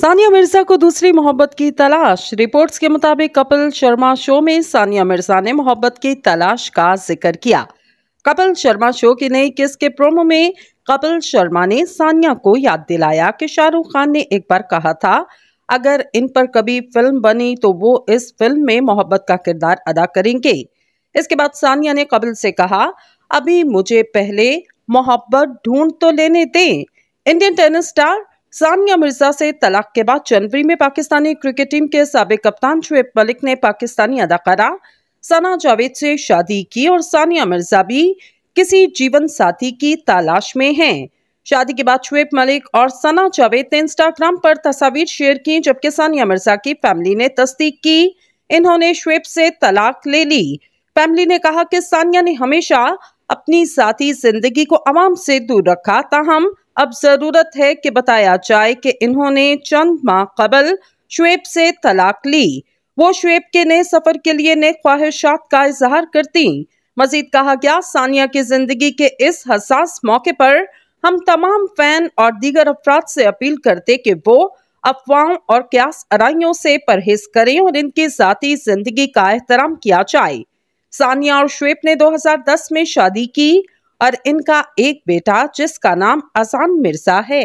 सानिया मिर्जा को दूसरी मोहब्बत की तलाश रिपोर्ट्स के मुताबिक कपिल शर्मा शो में सानिया मिर्जा ने मोहब्बत की तलाश का जिक्र किया कपिल शर्मा शो की नई किस के प्रोमो में कपिल शर्मा ने सानिया को याद दिलाया कि शाहरुख खान ने एक बार कहा था अगर इन पर कभी फिल्म बनी तो वो इस फिल्म में मोहब्बत का किरदार अदा करेंगे इसके बाद सानिया ने कपिल से कहा अभी मुझे पहले मोहब्बत ढूंढ तो लेने दें Indian tennis star Sania Mirza से तलाक के बाद जनवरी में पाकिस्तानी क्रिकेट टीम के सबक कप्तान शुएब मलिक ने पाकिस्तानी अदाकारा सना जावेद से शादी की और सानिया मिर्जा भी किसी जीवन साथी की तलाश में हैं। शादी के बाद शुएब मलिक और सना जावेद ने इंस्टाग्राम पर तस्वीर शेयर की जबकि सानिया मिर्जा की फैमिली ने तस्दीक की इन्होंने शुएब से तलाक ले ली फैमिली ने कहा कि सानिया ने हमेशा अपनी साथी जिंदगी को आवाम से दूर रखा ताहम अब ज़रूरत है कि बताया जाए कि इन्होंने चंद माह कबल शुब से तलाक ली वो श्वेब के नए सफ़र के लिए नए ख्वाहिशात का इजहार करती मजीद कहा गया सानिया की ज़िंदगी के इस हसास मौके पर हम तमाम फैन और दीगर अफराद से अपील करते कि वो अफवाहों और क्यास अराइयों से परहेज करें और इनकी ज़ाती ज़िंदगी का एहतराम किया जाए सानिया और श्वेप ने 2010 में शादी की और इनका एक बेटा जिसका नाम असान मिर्जा है